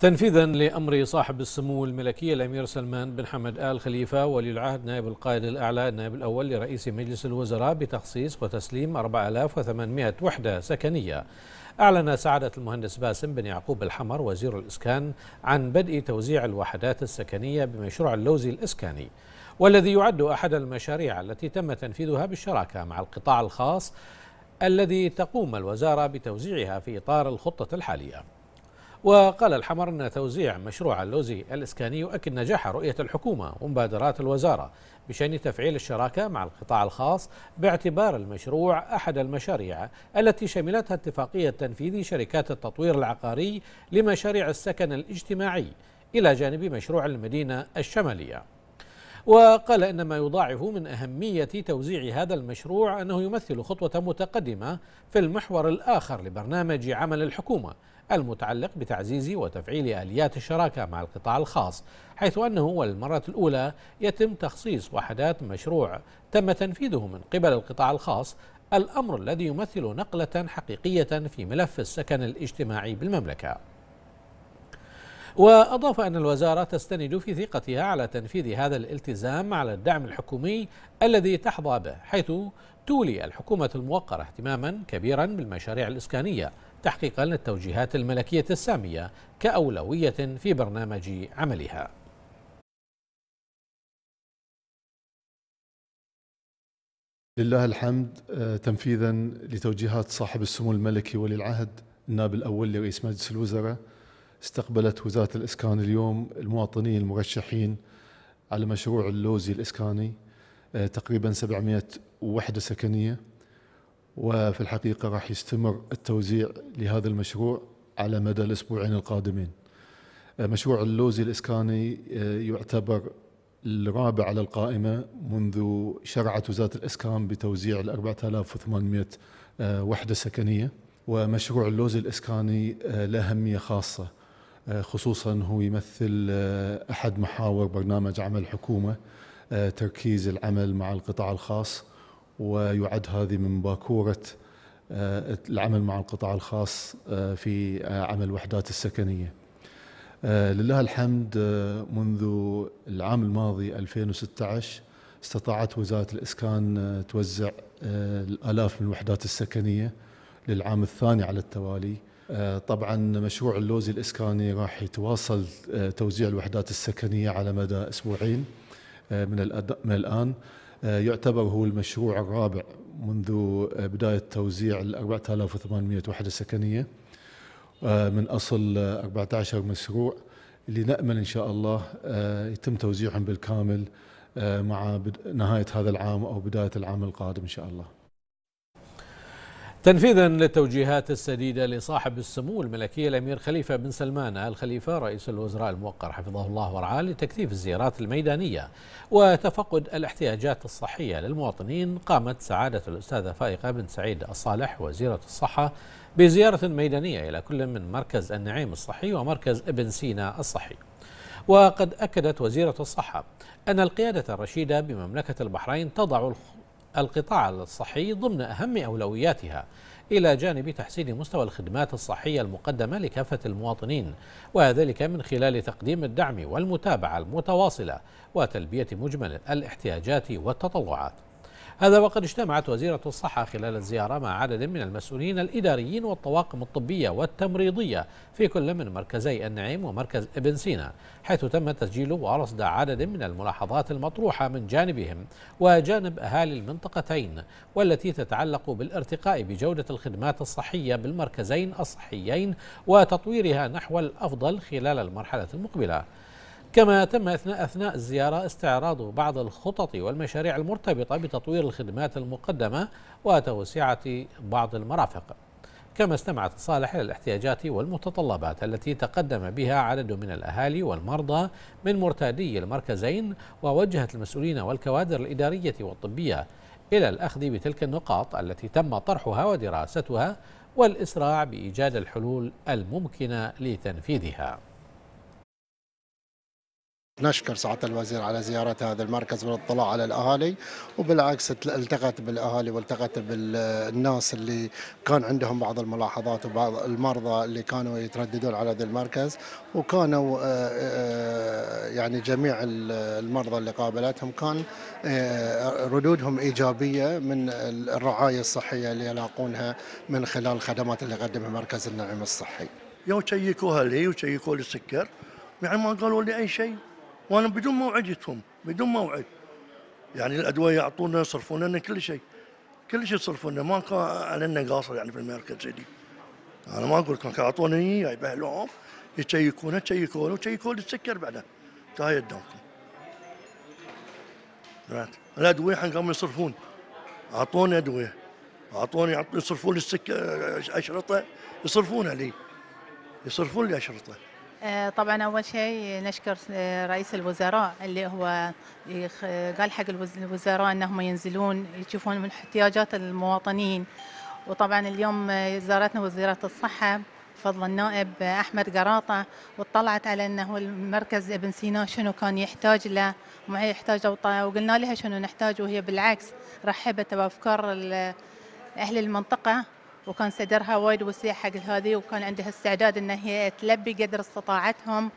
تنفيذا لأمر صاحب السمو الملكي الأمير سلمان بن حمد آل خليفة ولي العهد نائب القائد الأعلى النائب الأول لرئيس مجلس الوزراء بتخصيص وتسليم 4800 وحدة سكنية أعلن سعادة المهندس باسم بن يعقوب الحمر وزير الإسكان عن بدء توزيع الوحدات السكنية بمشروع اللوز الإسكاني والذي يعد أحد المشاريع التي تم تنفيذها بالشراكة مع القطاع الخاص الذي تقوم الوزارة بتوزيعها في إطار الخطة الحالية وقال الحمر أن توزيع مشروع اللوز الإسكاني يؤكد نجاح رؤية الحكومة ومبادرات الوزارة بشأن تفعيل الشراكة مع القطاع الخاص باعتبار المشروع أحد المشاريع التي شملتها اتفاقية تنفيذ شركات التطوير العقاري لمشاريع السكن الاجتماعي إلى جانب مشروع المدينة الشمالية وقال إن ما يضاعف من أهمية توزيع هذا المشروع أنه يمثل خطوة متقدمة في المحور الآخر لبرنامج عمل الحكومة المتعلق بتعزيز وتفعيل آليات الشراكة مع القطاع الخاص حيث أنه للمرة الأولى يتم تخصيص وحدات مشروع تم تنفيذه من قبل القطاع الخاص الأمر الذي يمثل نقلة حقيقية في ملف السكن الاجتماعي بالمملكة وأضاف أن الوزارة تستند في ثقتها على تنفيذ هذا الالتزام على الدعم الحكومي الذي تحظى به حيث تولي الحكومة الموقرة اهتماما كبيرا بالمشاريع الإسكانية تحقيقا للتوجيهات الملكية السامية كأولوية في برنامج عملها لله الحمد آه، تنفيذا لتوجيهات صاحب السمو الملكي ولي العهد النائب الأول لرئيس مجلس الوزراء استقبلت وزارة الإسكان اليوم المواطنين المرشحين على مشروع اللوزي الإسكاني آه، تقريبا 700 وحدة سكنية وفي الحقيقة راح يستمر التوزيع لهذا المشروع على مدى الأسبوعين القادمين آه، مشروع اللوزي الإسكاني آه، يعتبر الرابع على القائمة منذ شرعت وزارة الإسكان بتوزيع ال 4800 وحدة سكنية ومشروع اللوزي الإسكاني له أهمية خاصة خصوصا هو يمثل آه، احد محاور برنامج عمل الحكومه آه، تركيز العمل مع القطاع الخاص ويعد هذه من باكوره آه، العمل مع القطاع الخاص في عمل الوحدات السكنيه. لله الحمد منذ العام الماضي 2016 استطاعت وزاره الاسكان توزع الالاف من الوحدات السكنيه للعام الثاني على التوالي آه، طبعا مشروع اللوزي الإسكاني راح يتواصل آه، توزيع الوحدات السكنية على مدى أسبوعين آه، من, من الآن يعتبر هو المشروع الرابع منذ بداية توزيع ال 4800 وحدة سكنية من أصل 14 مشروع اللي نأمل إن شاء الله يتم توزيعهم بالكامل مع نهاية هذا العام أو بداية العام القادم إن شاء الله تنفيذا للتوجيهات السديده لصاحب السمو الملكي الامير خليفه بن سلمان الخليفه رئيس الوزراء الموقر حفظه الله ورعاه لتكثيف الزيارات الميدانيه وتفقد الاحتياجات الصحيه للمواطنين قامت سعاده الاستاذه فائقه بن سعيد الصالح وزيره الصحه بزياره ميدانيه الى كل من مركز النعيم الصحي ومركز ابن سينا الصحي. وقد أكدت وزيرة الصحة أن القيادة الرشيدة بمملكة البحرين تضع القطاع الصحي ضمن أهم أولوياتها إلى جانب تحسين مستوى الخدمات الصحية المقدمة لكافة المواطنين وذلك من خلال تقديم الدعم والمتابعة المتواصلة وتلبية مجمل الاحتياجات والتطلعات هذا وقد اجتمعت وزيرة الصحة خلال الزيارة مع عدد من المسؤولين الإداريين والطواقم الطبية والتمريضية في كل من مركزي النعيم ومركز ابن سينا حيث تم تسجيل ورصد عدد من الملاحظات المطروحة من جانبهم وجانب أهالي المنطقتين والتي تتعلق بالارتقاء بجودة الخدمات الصحية بالمركزين الصحيين وتطويرها نحو الأفضل خلال المرحلة المقبلة كما تم أثناء أثناء الزيارة استعراض بعض الخطط والمشاريع المرتبطة بتطوير الخدمات المقدمة وتوسعة بعض المرافق كما استمعت صالح إلى الاحتياجات والمتطلبات التي تقدم بها عدد من الأهالي والمرضى من مرتادي المركزين ووجهت المسؤولين والكوادر الإدارية والطبية إلى الأخذ بتلك النقاط التي تم طرحها ودراستها والإسراع بإيجاد الحلول الممكنة لتنفيذها نشكر سعادة الوزير على زيارة هذا المركز والاطلاع على الأهالي وبالعكس التقت بالأهالي والتقت بالناس اللي كان عندهم بعض الملاحظات وبعض المرضى اللي كانوا يترددون على هذا المركز وكانوا آه، آه، يعني جميع المرضى اللي قابلتهم كان آه، ردودهم إيجابية من الرعاية الصحية اللي يلاقونها من خلال الخدمات اللي يقدمها مركز النعيم الصحي. يوم شيكوها لي وشيكوا لي السكر يعني ما قالوا لي أي شيء وانا بدون موعد يتهم بدون موعد يعني الادويه يعطونا يصرفون لنا كل شيء كل شيء يصرفون لنا ما كان علينا قاصر يعني في المركز دي انا ما اقول لكم اعطوني اعطونا اياه بهلوم يشيكونه يشيكون يشيكون السكر بعدها تهاي قدامكم الادويه حق قاموا يصرفون اعطوني ادويه اعطوني يصرفون لي اشرطه يصرفونها لي يصرفون لي اشرطه آه، طبعا اول شيء نشكر آه، رئيس الوزراء اللي هو قال حق الوزراء انهم ينزلون يشوفون من احتياجات المواطنين وطبعا اليوم آه، زارتنا وزيره الصحه فضل النائب احمد قراطه واطلعت على انه المركز ابن سينا شنو كان يحتاج له وما هي وقلنا لها شنو نحتاج وهي بالعكس رحبت بافكار اهل المنطقه وكان صدرها وايد وسيع حق هذه وكان عندها استعداد ان هي تلبي قدر استطاعتهم